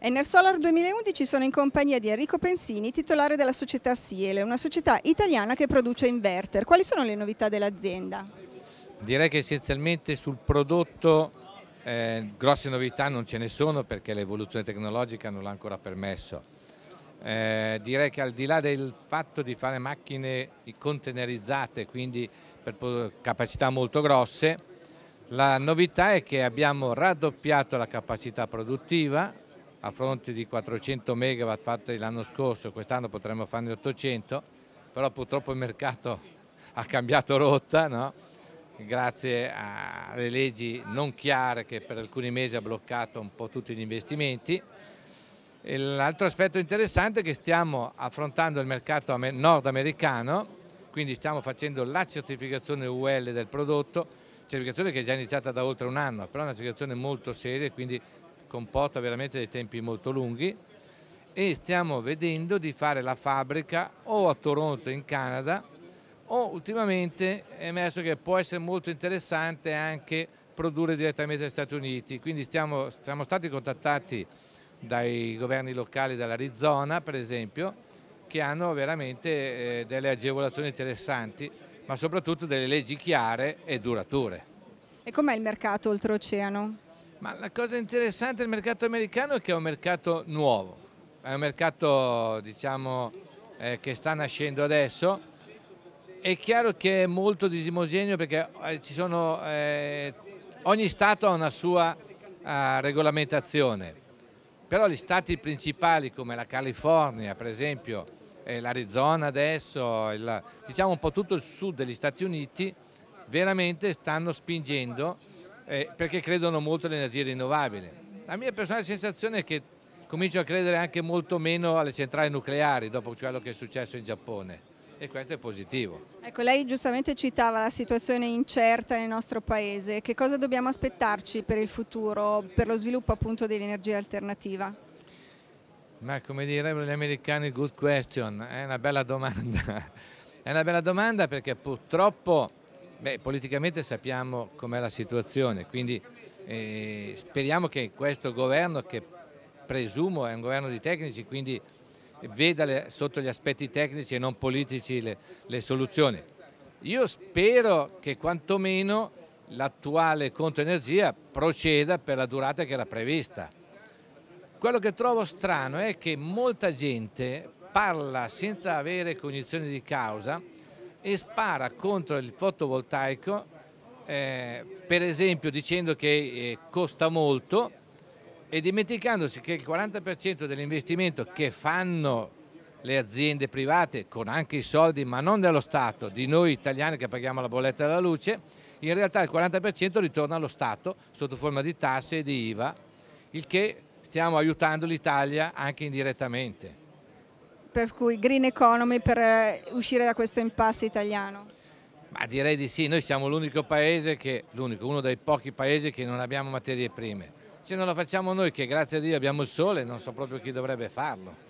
Ener Solar 2011 sono in compagnia di Enrico Pensini, titolare della società Siele, una società italiana che produce inverter. Quali sono le novità dell'azienda? Direi che essenzialmente sul prodotto eh, grosse novità non ce ne sono perché l'evoluzione tecnologica non l'ha ancora permesso. Eh, direi che al di là del fatto di fare macchine containerizzate, quindi per capacità molto grosse, la novità è che abbiamo raddoppiato la capacità produttiva, a fronte di 400 megawatt fatti l'anno scorso, quest'anno potremmo farne 800, però purtroppo il mercato ha cambiato rotta, no? grazie alle leggi non chiare che per alcuni mesi ha bloccato un po' tutti gli investimenti. L'altro aspetto interessante è che stiamo affrontando il mercato nordamericano, quindi stiamo facendo la certificazione UL del prodotto, certificazione che è già iniziata da oltre un anno, però è una certificazione molto seria, quindi comporta veramente dei tempi molto lunghi e stiamo vedendo di fare la fabbrica o a Toronto in Canada o ultimamente è emerso che può essere molto interessante anche produrre direttamente negli Stati Uniti, quindi stiamo, siamo stati contattati dai governi locali dell'Arizona per esempio che hanno veramente eh, delle agevolazioni interessanti ma soprattutto delle leggi chiare e durature. E com'è il mercato oltreoceano? Ma la cosa interessante del mercato americano è che è un mercato nuovo, è un mercato diciamo, eh, che sta nascendo adesso. È chiaro che è molto disimogeneo perché eh, sono, eh, ogni Stato ha una sua eh, regolamentazione, però gli Stati principali come la California per esempio, l'Arizona adesso, il, diciamo un po' tutto il sud degli Stati Uniti veramente stanno spingendo eh, perché credono molto all'energia rinnovabile. La mia personale sensazione è che comincio a credere anche molto meno alle centrali nucleari dopo quello che è successo in Giappone e questo è positivo. Ecco, lei giustamente citava la situazione incerta nel nostro paese, che cosa dobbiamo aspettarci per il futuro, per lo sviluppo appunto dell'energia alternativa? Ma come direbbero gli americani, good question, è una bella domanda. è una bella domanda perché purtroppo Beh, politicamente sappiamo com'è la situazione, quindi eh, speriamo che questo governo, che presumo è un governo di tecnici, quindi veda le, sotto gli aspetti tecnici e non politici le, le soluzioni. Io spero che quantomeno l'attuale conto energia proceda per la durata che era prevista. Quello che trovo strano è che molta gente parla senza avere cognizione di causa e spara contro il fotovoltaico eh, per esempio dicendo che eh, costa molto e dimenticandosi che il 40% dell'investimento che fanno le aziende private con anche i soldi ma non dello Stato, di noi italiani che paghiamo la bolletta della luce, in realtà il 40% ritorna allo Stato sotto forma di tasse e di IVA, il che stiamo aiutando l'Italia anche indirettamente per cui green economy per eh, uscire da questo impasse italiano? Ma direi di sì, noi siamo l'unico paese che, l'unico, uno dei pochi paesi che non abbiamo materie prime. Se non lo facciamo noi, che grazie a Dio abbiamo il sole, non so proprio chi dovrebbe farlo.